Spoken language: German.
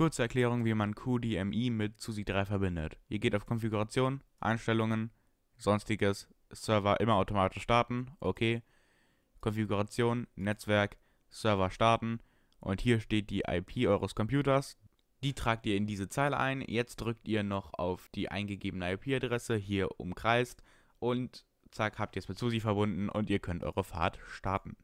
Kurze Erklärung, wie man QDMI mit SUSI 3 verbindet. Ihr geht auf Konfiguration, Einstellungen, Sonstiges, Server immer automatisch starten, okay. Konfiguration, Netzwerk, Server starten und hier steht die IP eures Computers. Die tragt ihr in diese Zeile ein. Jetzt drückt ihr noch auf die eingegebene IP-Adresse hier umkreist und zack habt ihr es mit SUSI verbunden und ihr könnt eure Fahrt starten.